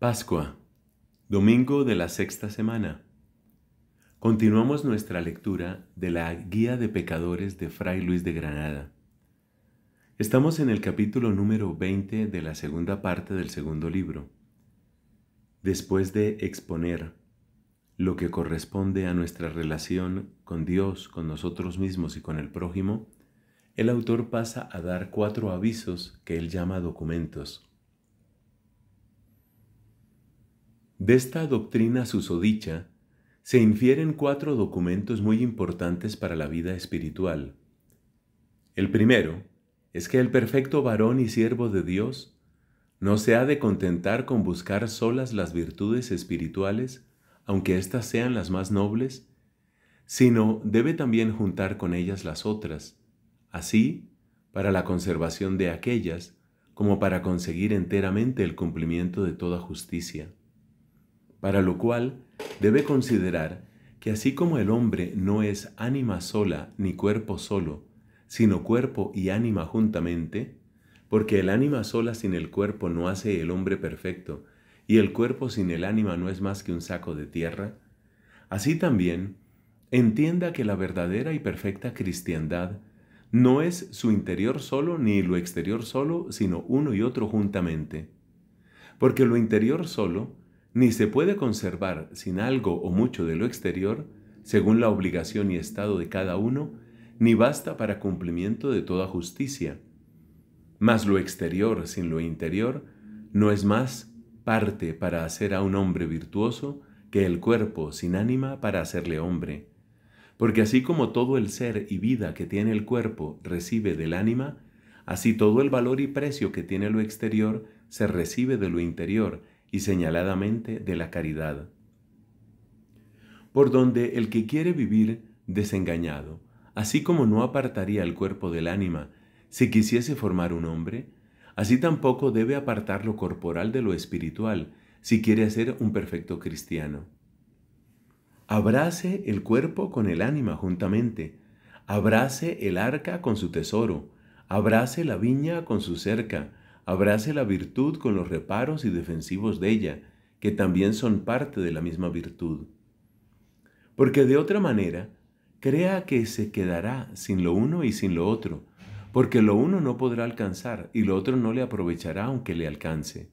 Pascua, domingo de la sexta semana. Continuamos nuestra lectura de la Guía de Pecadores de Fray Luis de Granada. Estamos en el capítulo número 20 de la segunda parte del segundo libro. Después de exponer lo que corresponde a nuestra relación con Dios, con nosotros mismos y con el prójimo, el autor pasa a dar cuatro avisos que él llama documentos De esta doctrina susodicha se infieren cuatro documentos muy importantes para la vida espiritual. El primero es que el perfecto varón y siervo de Dios no se ha de contentar con buscar solas las virtudes espirituales, aunque éstas sean las más nobles, sino debe también juntar con ellas las otras, así para la conservación de aquellas como para conseguir enteramente el cumplimiento de toda justicia para lo cual debe considerar que así como el hombre no es ánima sola ni cuerpo solo, sino cuerpo y ánima juntamente, porque el ánima sola sin el cuerpo no hace el hombre perfecto, y el cuerpo sin el ánima no es más que un saco de tierra, así también entienda que la verdadera y perfecta cristiandad no es su interior solo ni lo exterior solo, sino uno y otro juntamente. Porque lo interior solo ni se puede conservar sin algo o mucho de lo exterior, según la obligación y estado de cada uno, ni basta para cumplimiento de toda justicia. Mas lo exterior sin lo interior no es más parte para hacer a un hombre virtuoso que el cuerpo sin ánima para hacerle hombre. Porque así como todo el ser y vida que tiene el cuerpo recibe del ánima, así todo el valor y precio que tiene lo exterior se recibe de lo interior, y señaladamente de la caridad, por donde el que quiere vivir desengañado, así como no apartaría el cuerpo del ánima si quisiese formar un hombre, así tampoco debe apartar lo corporal de lo espiritual si quiere ser un perfecto cristiano. Abrace el cuerpo con el ánima juntamente, abrace el arca con su tesoro, abrace la viña con su cerca, abrace la virtud con los reparos y defensivos de ella, que también son parte de la misma virtud. Porque de otra manera, crea que se quedará sin lo uno y sin lo otro, porque lo uno no podrá alcanzar y lo otro no le aprovechará aunque le alcance.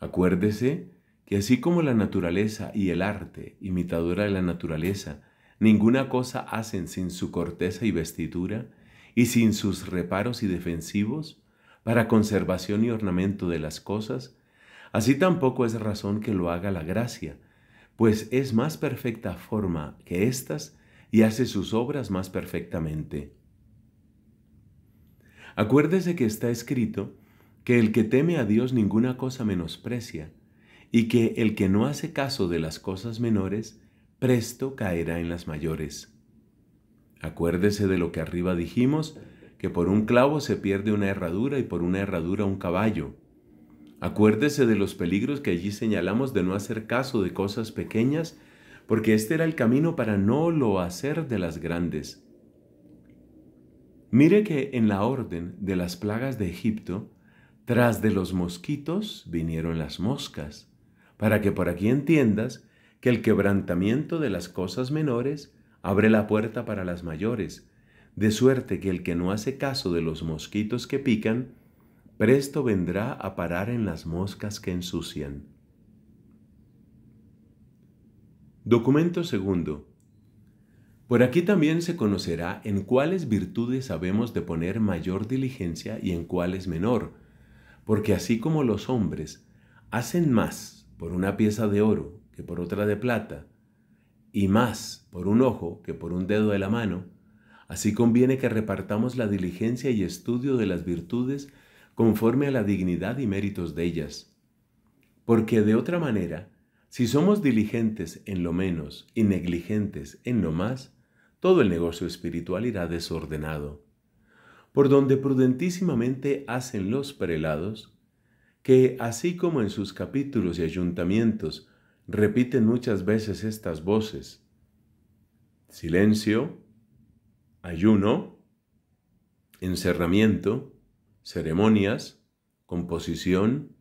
Acuérdese que así como la naturaleza y el arte, imitadora de la naturaleza, ninguna cosa hacen sin su corteza y vestidura, y sin sus reparos y defensivos, para conservación y ornamento de las cosas, así tampoco es razón que lo haga la gracia, pues es más perfecta forma que éstas y hace sus obras más perfectamente. Acuérdese que está escrito que el que teme a Dios ninguna cosa menosprecia, y que el que no hace caso de las cosas menores, presto caerá en las mayores. Acuérdese de lo que arriba dijimos que por un clavo se pierde una herradura y por una herradura un caballo. Acuérdese de los peligros que allí señalamos de no hacer caso de cosas pequeñas, porque este era el camino para no lo hacer de las grandes. Mire que en la orden de las plagas de Egipto, tras de los mosquitos vinieron las moscas, para que por aquí entiendas que el quebrantamiento de las cosas menores abre la puerta para las mayores, de suerte que el que no hace caso de los mosquitos que pican, presto vendrá a parar en las moscas que ensucian. Documento segundo. Por aquí también se conocerá en cuáles virtudes sabemos de poner mayor diligencia y en cuáles menor, porque así como los hombres hacen más por una pieza de oro que por otra de plata, y más por un ojo que por un dedo de la mano, Así conviene que repartamos la diligencia y estudio de las virtudes conforme a la dignidad y méritos de ellas. Porque de otra manera, si somos diligentes en lo menos y negligentes en lo más, todo el negocio espiritual irá desordenado. Por donde prudentísimamente hacen los prelados, que así como en sus capítulos y ayuntamientos repiten muchas veces estas voces, silencio, ayuno, encerramiento, ceremonias, composición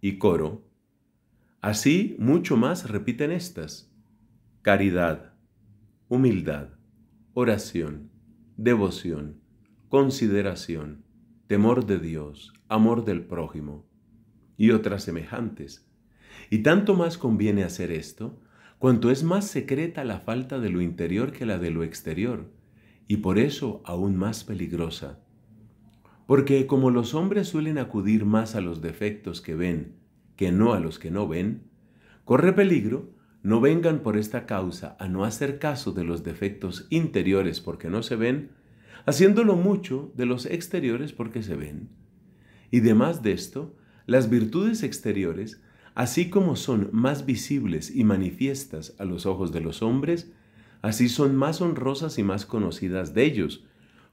y coro. Así mucho más repiten estas. Caridad, humildad, oración, devoción, consideración, temor de Dios, amor del prójimo y otras semejantes. Y tanto más conviene hacer esto, cuanto es más secreta la falta de lo interior que la de lo exterior, y por eso aún más peligrosa. Porque como los hombres suelen acudir más a los defectos que ven que no a los que no ven, corre peligro no vengan por esta causa a no hacer caso de los defectos interiores porque no se ven, haciéndolo mucho de los exteriores porque se ven. Y además de esto, las virtudes exteriores, así como son más visibles y manifiestas a los ojos de los hombres, así son más honrosas y más conocidas de ellos,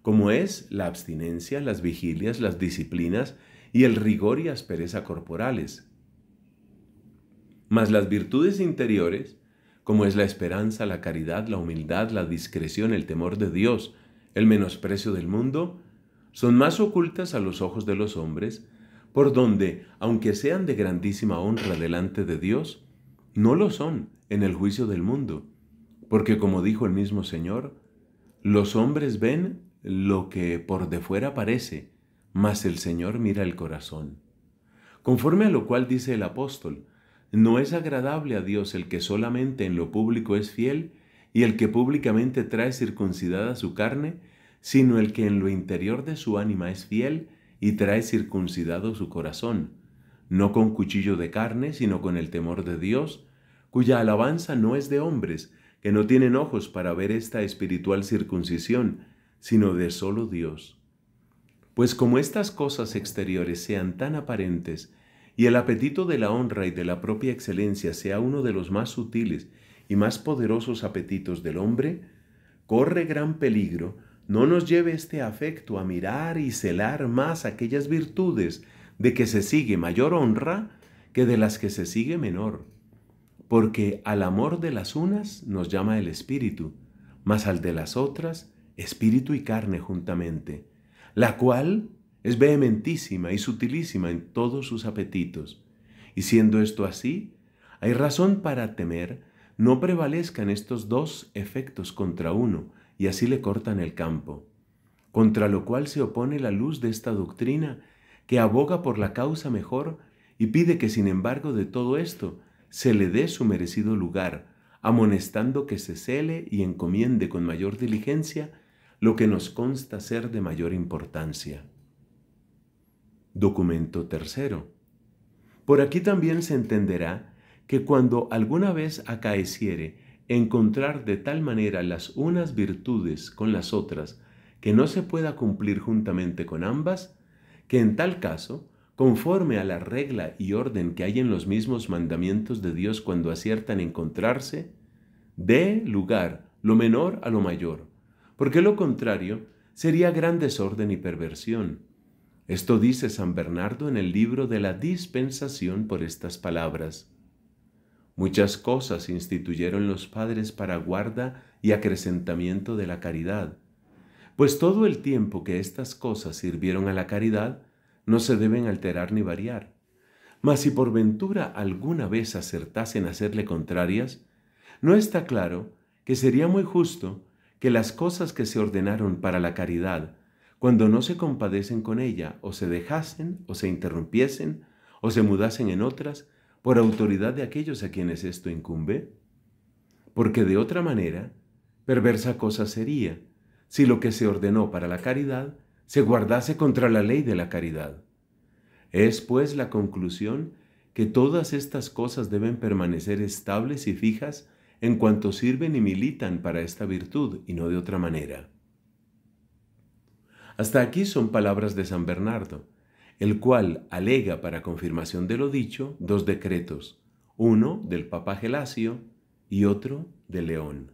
como es la abstinencia, las vigilias, las disciplinas y el rigor y aspereza corporales. Mas las virtudes interiores, como es la esperanza, la caridad, la humildad, la discreción, el temor de Dios, el menosprecio del mundo, son más ocultas a los ojos de los hombres, por donde, aunque sean de grandísima honra delante de Dios, no lo son en el juicio del mundo porque como dijo el mismo Señor, los hombres ven lo que por de fuera parece, mas el Señor mira el corazón. Conforme a lo cual dice el apóstol, no es agradable a Dios el que solamente en lo público es fiel y el que públicamente trae circuncidada su carne, sino el que en lo interior de su ánima es fiel y trae circuncidado su corazón, no con cuchillo de carne, sino con el temor de Dios, cuya alabanza no es de hombres, que no tienen ojos para ver esta espiritual circuncisión, sino de solo Dios. Pues como estas cosas exteriores sean tan aparentes, y el apetito de la honra y de la propia excelencia sea uno de los más sutiles y más poderosos apetitos del hombre, corre gran peligro no nos lleve este afecto a mirar y celar más aquellas virtudes de que se sigue mayor honra que de las que se sigue menor porque al amor de las unas nos llama el espíritu, mas al de las otras, espíritu y carne juntamente, la cual es vehementísima y sutilísima en todos sus apetitos. Y siendo esto así, hay razón para temer no prevalezcan estos dos efectos contra uno, y así le cortan el campo, contra lo cual se opone la luz de esta doctrina, que aboga por la causa mejor y pide que sin embargo de todo esto se le dé su merecido lugar, amonestando que se cele y encomiende con mayor diligencia lo que nos consta ser de mayor importancia. Documento tercero. Por aquí también se entenderá que cuando alguna vez acaeciere encontrar de tal manera las unas virtudes con las otras que no se pueda cumplir juntamente con ambas, que en tal caso conforme a la regla y orden que hay en los mismos mandamientos de Dios cuando aciertan encontrarse, dé lugar lo menor a lo mayor, porque lo contrario sería gran desorden y perversión. Esto dice San Bernardo en el libro de la dispensación por estas palabras. Muchas cosas instituyeron los padres para guarda y acrecentamiento de la caridad, pues todo el tiempo que estas cosas sirvieron a la caridad, no se deben alterar ni variar. Mas si por ventura alguna vez acertasen a hacerle contrarias, no está claro que sería muy justo que las cosas que se ordenaron para la caridad, cuando no se compadecen con ella, o se dejasen, o se interrumpiesen, o se mudasen en otras, por autoridad de aquellos a quienes esto incumbe? Porque de otra manera, perversa cosa sería si lo que se ordenó para la caridad se guardase contra la ley de la caridad. Es pues la conclusión que todas estas cosas deben permanecer estables y fijas en cuanto sirven y militan para esta virtud y no de otra manera. Hasta aquí son palabras de San Bernardo, el cual alega para confirmación de lo dicho dos decretos, uno del Papa Gelasio y otro de León.